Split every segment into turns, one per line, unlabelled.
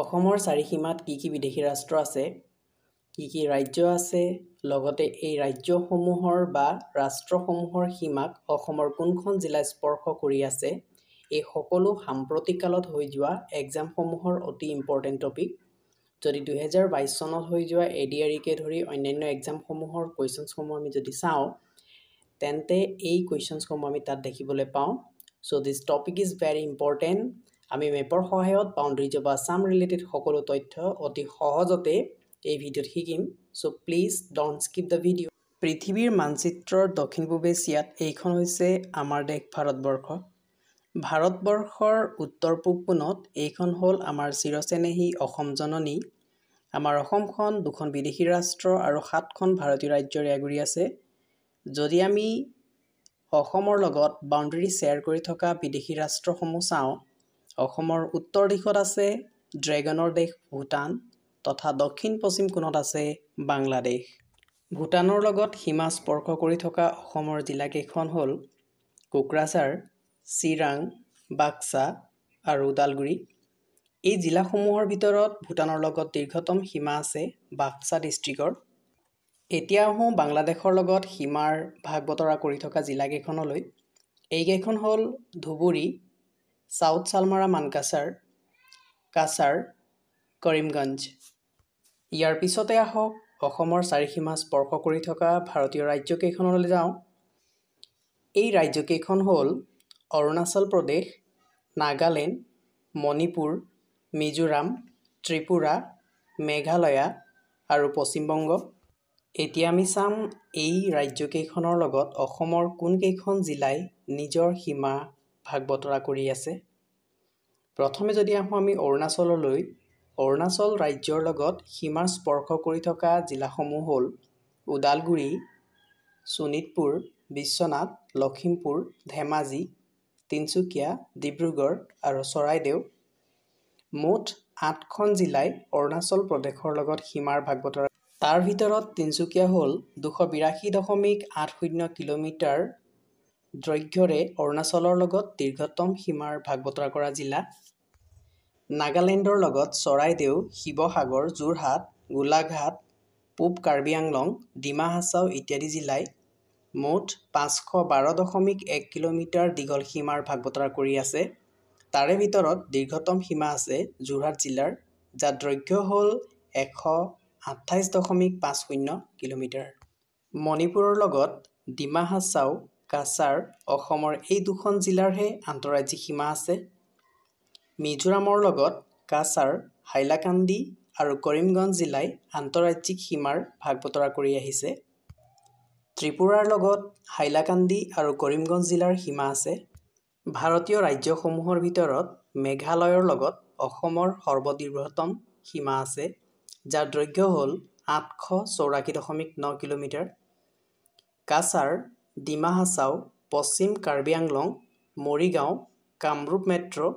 অসমৰ চাৰিসীমাত কি কি বিদেশী ৰাষ্ট্ৰ আছে কি কি ৰাজ্য আছে লগতে এই ৰাজ্যসমূহৰ বা ৰাষ্ট্ৰসমূহৰ সীমাক অসমৰ কোনখন জিলাই স্পৰ্শ কৰি আছে এই সকলো সাম্প্ৰতিক কালত হৈ যোৱা এক্সামসমূহৰ অতি ইম্পৰ্টেণ্ট টপিক যদি দুহেজাৰ বাইছ চনত হৈ যোৱা এ ডি আৰিকে ধৰি অন্যান্য একজামসমূহৰ কুৱেশ্যনছসমূহ আমি যদি চাওঁ তেন্তে এই কুৱেশ্যনছসমূহ আমি তাত দেখিবলৈ পাওঁ so' this topic is very important আমি মেপৰ সহায়ত বাউণ্ডৰিজৰ বা চাম ৰিলেটেড সকলো তথ্য অতি সহজতে এই ভিডিঅ'ত শিকিম so' please don't skip the video' পৃথিৱীৰ মানচিত্ৰৰ দক্ষিণ পূব এছিয়াত এইখন হৈছে আমাৰ দেশ ভাৰতবৰ্ষ ভাৰতবৰ্ষৰ উত্তৰ পূব কোণত এইখন হ'ল আমাৰ চিৰচেনেহী অসম জননী আমাৰ অসমখন দুখন বিদেশী ৰাষ্ট্ৰ আৰু সাতখন ভাৰতীয় ৰাজ্যৰে আগুৰি আছে যদি আমি অসমৰ লগত বাউণ্ডেৰী শ্বেয়াৰ কৰি থকা বিদেশী ৰাষ্ট্ৰসমূহ চাওঁ অসমৰ উত্তৰ দিশত আছে ড্ৰেগনৰ দেশ ভূটান তথা দক্ষিণ পশ্চিম কোণত আছে বাংলাদেশ ভূটানৰ লগত সীমা স্পৰ্শ কৰি থকা অসমৰ জিলাকেইখন হ'ল কোকৰাঝাৰ চিৰাং বাক্সা আৰু ওদালগুৰি এই জিলাসমূহৰ ভিতৰত ভূটানৰ লগত দীৰ্ঘতম সীমা আছে বাক্সা ডিষ্ট্ৰিক্টৰ এতিয়া আহোঁ বাংলাদেশৰ লগত সীমাৰ ভাগ বতৰা কৰি থকা জিলাকেইখনলৈ এইকেইখন হ'ল ধুবুৰী ছাউথ চালমৰা মানকাছাৰ কাছাৰ কৰিমগঞ্জ ইয়াৰ পিছতে আহক অসমৰ চাৰিসীমা স্পৰ্শ কৰি থকা ভাৰতীয় ৰাজ্যকেইখনলৈ যাওঁ এই ৰাজ্যকেইখন হ'ল অৰুণাচল প্ৰদেশ নাগালেণ্ড মণিপুৰ মিজোৰাম ত্ৰিপুৰা মেঘালয়া আৰু পশ্চিমবংগ এতিয়া আমি চাম এই ৰাজ্যকেইখনৰ লগত অসমৰ কোনকেইখন জিলাই নিজৰ সীমা ভাগ বতৰা কৰি আছে প্ৰথমে যদি আহোঁ আমি অৰুণাচললৈ অৰুণাচল ৰাজ্যৰ লগত সীমাৰ স্পৰ্শ কৰি থকা জিলাসমূহ হ'ল ওদালগুৰি শোণিতপুৰ বিশ্বনাথ লখিমপুৰ ধেমাজি তিনিচুকীয়া ডিব্ৰুগড় আৰু চৰাইদেউ মুঠ আঠখন জিলাই অৰুণাচল প্ৰদেশৰ লগত সীমাৰ ভাগ বতৰা তাৰ ভিতৰত তিনিচুকীয়া হ'ল দুশ বিৰাশী দশমিক আঠ শূন্য কিলোমিটাৰ দৈৰ্ঘ্যৰে অৰুণাচলৰ লগত দীৰ্ঘতম সীমাৰ ভাগ বতৰা কৰা জিলা নাগালেণ্ডৰ লগত চৰাইদেউ শিৱসাগৰ যোৰহাট গোলাঘাট পূব কাৰ্বি আংলং ডিমা হাছাও ইত্যাদি জিলাই মুঠ পাঁচশ বাৰ দশমিক এক কিলোমিটাৰ দীঘল সীমাৰ ভাগ বতৰা কৰি আছে তাৰে ভিতৰত দীৰ্ঘতম সীমা আছে যোৰহাট জিলাৰ যাৰ দৈৰ্ঘ্য হ'ল এশ আঠাইছ দশমিক পাঁচ শূন্য কিলোমিটাৰ মণিপুৰৰ লগত ডিমা হাছাও কাছাৰ অসমৰ এই দুখন জিলাৰহে আন্তঃৰাজ্যিক সীমা আছে মিজোৰামৰ লগত কাছাৰ হাইলাকান্দি আৰু কৰিমগঞ্জ জিলাই আন্তঃৰাজ্যিক সীমাৰ ভাগ বতৰা কৰি আহিছে ত্ৰিপুৰাৰ লগত হাইলাকান্দি আৰু কৰিমগঞ্জ জিলাৰ সীমা আছে ভাৰতীয় ৰাজ্যসমূহৰ ভিতৰত মেঘালয়ৰ লগত অসমৰ সৰ্বদীৰ্ঘতম সীমা আছে যাৰ দৈৰ্ঘ্য হ'ল আঠশ চৌৰাশী দশমিক ন কিলোমিটাৰ কাছাৰ ডিমা হাছাও পশ্চিম কাৰ্বি আংলং মৰিগাঁও কামৰূপ মেট্ৰ'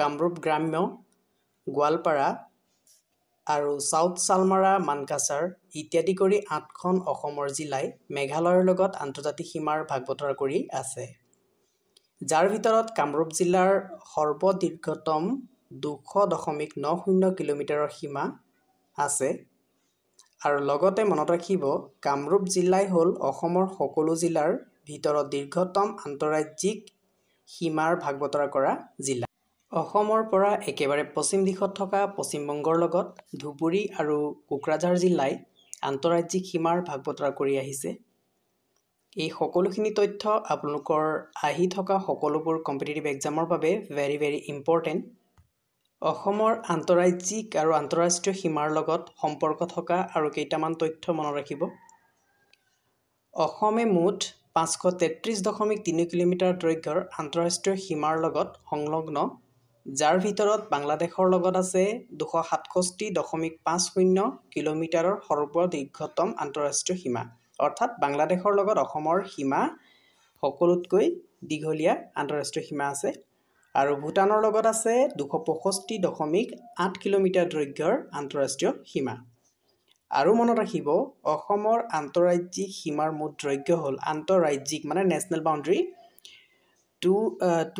কামৰূপ গ্ৰাম্য গোৱালপাৰা আৰু চাউথ চালমাৰা মানকাছাৰ ইত্যাদি কৰি আঠখন অসমৰ জিলাই মেঘালয়ৰ লগত আন্তৰ্জাতিক সীমাৰ ভাগ বতৰা কৰি আছে যাৰ ভিতৰত কামৰূপ জিলাৰ সৰ্বদীৰ্ঘতম দুশ দশমিক ন শূন্য কিলোমিটাৰৰ সীমা আছে আৰু লগতে মনত ৰাখিব কামৰূপ জিলাই হ'ল অসমৰ সকলো জিলাৰ ভিতৰত দীৰ্ঘতম আন্তঃৰাজ্যিক সীমাৰ ভাগ বতৰা কৰা জিলা অসমৰ পৰা একেবাৰে পশ্চিম দিশত থকা পশ্চিমবংগৰ লগত ধুবুৰী আৰু কোকৰাঝাৰ জিলাই আন্তঃৰাজ্যিক সীমাৰ ভাগ বতৰা কৰি আহিছে এই সকলোখিনি তথ্য আপোনালোকৰ আহি থকা সকলোবোৰ কম্পিটিটিভ এক্সামৰ বাবে ভেৰি ভেৰি ইম্পৰ্টেণ্ট অসমৰ আন্তঃৰাজ্যিক আৰু আন্তঃৰাষ্ট্ৰীয় সীমাৰ লগত সম্পৰ্ক থকা আৰু কেইটামান তথ্য মনত ৰাখিব অসমে মুঠ পাঁচশ তেত্ৰিছ দশমিক তিনি কিলোমিটাৰ দৈৰ্ঘ্যৰ আন্তঃৰাষ্ট্ৰীয় সীমাৰ লগত সংলগ্ন যাৰ ভিতৰত বাংলাদেশৰ লগত আছে দুশ সাতষষ্ঠি দশমিক পাঁচ শূন্য কিলোমিটাৰৰ সৰ্বদীৰ্ঘতম আন্তঃৰাষ্ট্ৰীয় সীমা অৰ্থাৎ বাংলাদেশৰ লগত অসমৰ সীমা সকলোতকৈ দীঘলীয়া আন্তঃৰাষ্ট্ৰীয় সীমা আছে আৰু ভূটানৰ লগত আছে দুশ পয়ষষ্ঠি দশমিক আঠ কিলোমিটাৰ দৈৰ্ঘ্যৰ আন্তঃৰাষ্ট্ৰীয় সীমা আৰু মনত ৰাখিব অসমৰ আন্তঃৰাজ্যিক সীমাৰ মুঠ দৈৰ্ঘ্য হ'ল আন্তঃৰাজ্যিক মানে national boundary two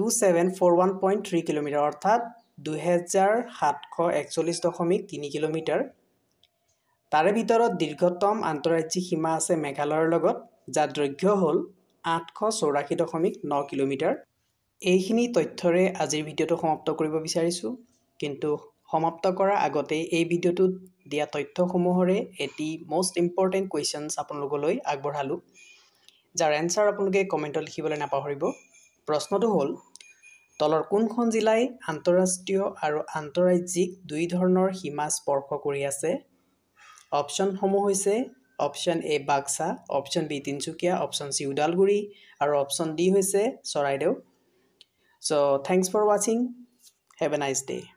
two seven four one point three kilometre অৰ্থাৎ দুহেজাৰ সাতশ একচল্লিছ দশমিক তিনি কিলোমিটাৰ তাৰে ভিতৰত দীৰ্ঘতম আন্তঃৰাজ্যিক সীমা আছে মেঘালয়ৰ লগত যাৰ দৈৰ্ঘ্য হ'ল আঠশ চৌৰাশী দশমিক ন কিলোমিটাৰ এইখিনি তথ্যৰে আজিৰ ভিডিঅ'টো সমাপ্ত কৰিব বিচাৰিছোঁ কিন্তু সমাপ্ত কৰাৰ আগতেই এই ভিডিঅ'টোত দিয়া তথ্যসমূহৰে এটি মষ্ট ইম্পৰ্টেণ্ট কুৱেশ্যনছ আপোনালোকলৈ আগবঢ়ালোঁ যাৰ এনচাৰ আপোনালোকে কমেণ্টত লিখিবলৈ নাপাহৰিব প্ৰশ্নটো হ'ল তলৰ কোনখন জিলাই আন্তঃৰাষ্ট্ৰীয় আৰু আন্তঃৰাজ্যিক দুই ধৰণৰ সীমা স্পৰ্শ কৰি আছে অপশ্যনসমূহ হৈছে option A Baksa option B Tinsukia option C Udalguri আৰু অপশ্যন ডি হৈছে Charaideo so thanks for watching have a nice day